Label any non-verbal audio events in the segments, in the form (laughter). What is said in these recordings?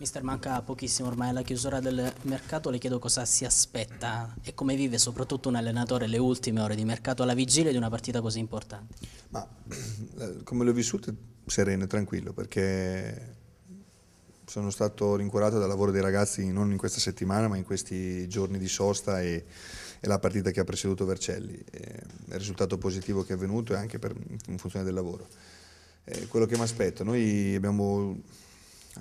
Mister, manca pochissimo ormai alla chiusura del mercato, le chiedo cosa si aspetta e come vive soprattutto un allenatore le ultime ore di mercato alla vigilia di una partita così importante. Ma eh, come l'ho vissuto sereno e tranquillo perché sono stato rincuorato dal lavoro dei ragazzi non in questa settimana ma in questi giorni di sosta e, e la partita che ha preceduto Vercelli. E il risultato positivo che è avvenuto è anche per, in funzione del lavoro. E eh, quello che mi aspetto, noi abbiamo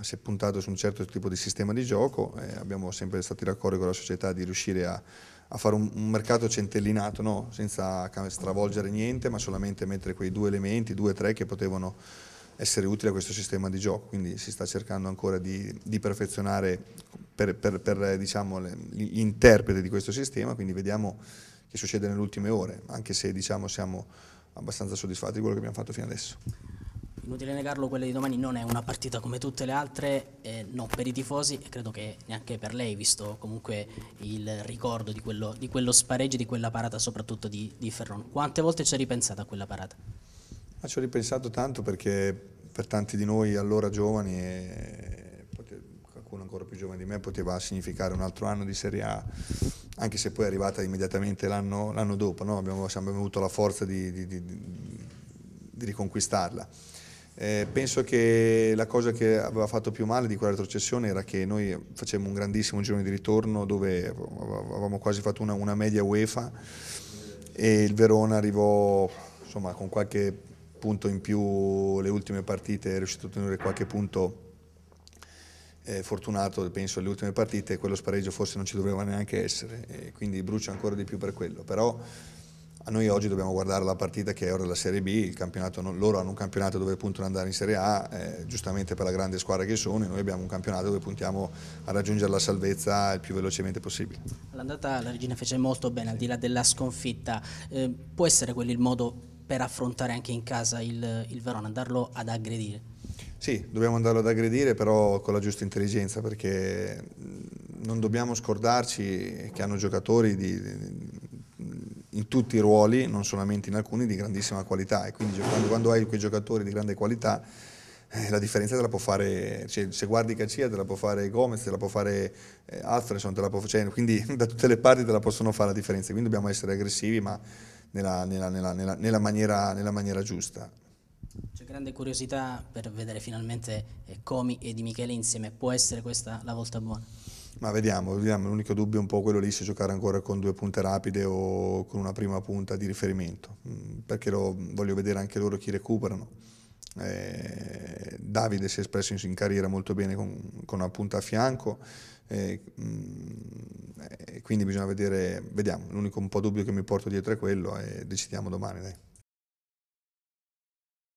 si è puntato su un certo tipo di sistema di gioco e abbiamo sempre stati d'accordo con la società di riuscire a, a fare un, un, mercato centellinato, no? senza stravolgere niente, ma solamente mettere quei due elementi, due o tre che potevano essere utili a questo sistema di gioco, quindi si sta cercando ancora di, di perfezionare per, per, per diciamo, gli interpreti di questo sistema, quindi vediamo che succede nelle ultime ore, anche se diciamo, siamo abbastanza soddisfatti di quello che abbiamo fatto fino adesso inutile negarlo, quella di domani non è una partita come tutte le altre, eh, non per i tifosi e credo che neanche per lei, visto comunque il ricordo di quello, di quello spareggio, di quella parata soprattutto di, di Ferron. Quante volte ci hai ripensato a quella parata? Ma ci ho ripensato tanto perché per tanti di noi allora giovani, eh, e qualcuno ancora più giovane di me, poteva significare un altro anno di Serie A anche se poi è arrivata immediatamente l'anno, dopo, no? abbiamo, abbiamo, avuto la forza di, di, di, di riconquistarla. Eh, penso che la cosa che aveva fatto più male di quella retrocessione era che noi facevamo un grandissimo giro di ritorno dove avevamo quasi fatto una, una media UEFA e il Verona arrivò insomma, con qualche punto in più le ultime partite, è riuscito a ottenere qualche punto eh, fortunato, penso, alle ultime partite, e quello spareggio forse non ci doveva neanche essere, quindi brucia ancora di più per quello. Però noi oggi dobbiamo guardare la partita che è ora la Serie B, non, loro hanno un campionato dove puntano ad andare in Serie A, eh, giustamente per la grande squadra che sono, e noi abbiamo un campionato dove puntiamo a raggiungere la salvezza il più velocemente possibile. L'andata la Regina fece molto bene, al di là della sconfitta, eh, può essere quello il modo per affrontare anche in casa il, il Verona, andarlo ad aggredire? Sì, dobbiamo andarlo ad aggredire però con la giusta intelligenza perché mm, non dobbiamo scordarci che hanno giocatori di, di in tutti i ruoli, non solamente in alcuni, di grandissima qualità e quindi quando, quando hai quei giocatori di grande qualità eh, la differenza te la può fare, cioè, se guardi Cacia te la può fare Gomez, te la può fare eh, Alfredson, te la può, cioè, quindi (laughs) da tutte le parti te la possono fare la differenza, quindi dobbiamo essere aggressivi ma nella, nella, nella, nella maniera, maniera, giusta. C'è grande curiosità per vedere finalmente eh, Comi e Di Michele insieme, può essere questa la volta buona? Ma vediamo, vediamo. l'unico dubbio è un po' quello lì se giocare ancora con due punte rapide o con una prima punta di riferimento, mm, perché lo, voglio vedere anche loro chi recuperano. Eh, Davide si è espresso in, in carriera molto bene con, con, una punta a fianco, eh, mh, mm, eh, quindi bisogna vedere, vediamo, l'unico un po' dubbio che mi porto dietro è quello e decidiamo domani. Dai.